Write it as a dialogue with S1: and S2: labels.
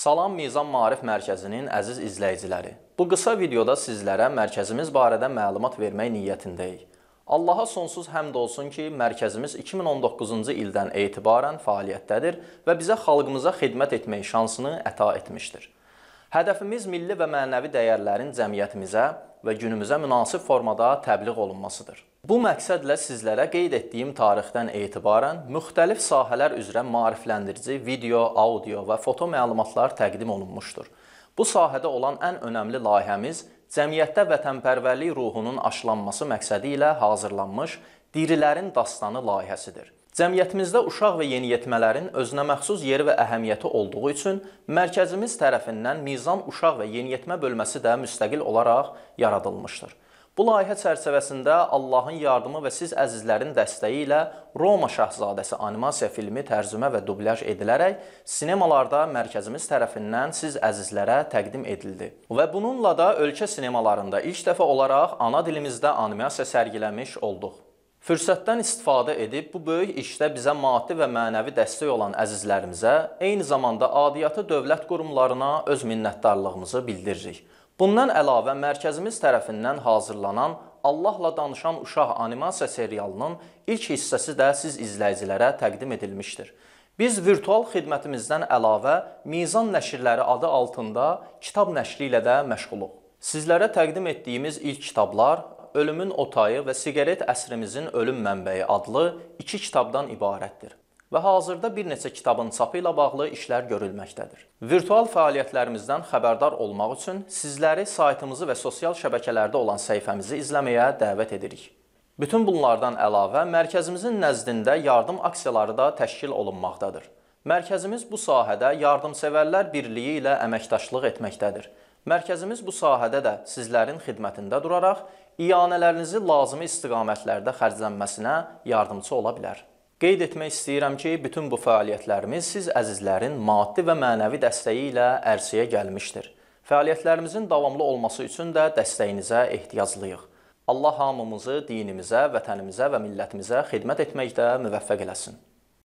S1: Salam Mizan Maarif Mərkəzinin əziz izləyiciləri. Bu qısa videoda sizlərə mərkəzimiz barədə məlumat vermək niyyətindəyik. Allaha sonsuz həmd olsun ki, mərkəzimiz 2019-cu ildən etibarən fəaliyyətdədir və bizə xalqımıza xidmət etmək şansını əta etmişdir. Hədəfimiz milli və mənəvi dəyərlərin cəmiyyətimizə və günümüzə münasib formada təbliğ olunmasıdır. Bu məqsədlə sizlərə qeyd etdiyim tarixdən etibarən müxtəlif sahələr üzrə maarifləndirici video, audio və foto məlumatlar təqdim olunmuşdur. Bu sahədə olan ən önəmli layihəmiz cəmiyyətdə vətənpərvərlik ruhunun aşılanması məqsədi ilə hazırlanmış Dirilərin Dastanı layihəsidir. Cəmiyyətimizdə uşaq və yeniyetmələrin özünə məxsus yeri və əhəmiyyəti olduğu üçün mərkəzimiz tərəfindən Mizan uşaq və yeniyetmə bölməsi də müstəqil olaraq yaradılmışdır. Bu layihə çərçivəsində Allahın yardımı və siz əzizlərin dəstəyi ilə Roma Şahzadəsi animasiya filmi tərcümə və dublyaj edilərək sinemalarda mərkəzimiz tərəfindən siz əzizlərə təqdim edildi. Və bununla da ölkə sinemalarında ilk dəfə olaraq ana dilimizdə animasiya sərgiləmiş olduq. Fürsətdən istifadə edib bu böyük işdə bizə maddi və mənəvi dəstək olan əzizlərimizə, eyni zamanda adiyyatı dövlət qurumlarına öz minnətdarlığımızı bildiririk. Bundan əlavə mərkəzimiz tərəfindən hazırlanan Allahla danışan uşaq animasiya serialının ilk hissəsi də siz izləyicilərə təqdim edilmişdir. Biz virtual xidmətimizdən əlavə Mizan nəşrləri adı altında kitab nəşri ilə də məşğuluq. Sizlərə təqdim etdiyimiz ilk kitablar Ölümün Otayı və Siqaret əsrimizin ölüm mənbəyi adlı iki kitabdan ibarətdir və hazırda bir neçə kitabın çapı ilə bağlı işlər görülməkdədir. Virtual fəaliyyətlərimizdən xəbərdar olmaq üçün sizləri saytımızı və sosial şəbəkələrdə olan səhifəmizi izləməyə dəvət edirik. Bütün bunlardan əlavə mərkəzimizin nəzdində yardım aksiyaları da təşkil olunmaqdadır. Mərkəzimiz bu sahədə Yardımsevərlər Birliyi ilə əməkdaşlıq etməkdədir. Mərkəzimiz bu sahədə də sizlərin xidmətində duraraq iyanələrinizi lazımi istiqamətlərdə xərclənməsinə yardımçı ola bilər. Qeyd etmək istəyirəm ki, bütün bu fəaliyyətlərimiz siz əzizlərin maddi və mənəvi dəstəyi ilə ərsiyə gəlmişdir. Fəaliyyətlərimizin davamlı olması üçün də dəstəyinizə ehtiyaclıyıq. Allah hamımızı dinimizə, vətənimizə və millətimizə xidmət etməkdə müvəffəq eləsin.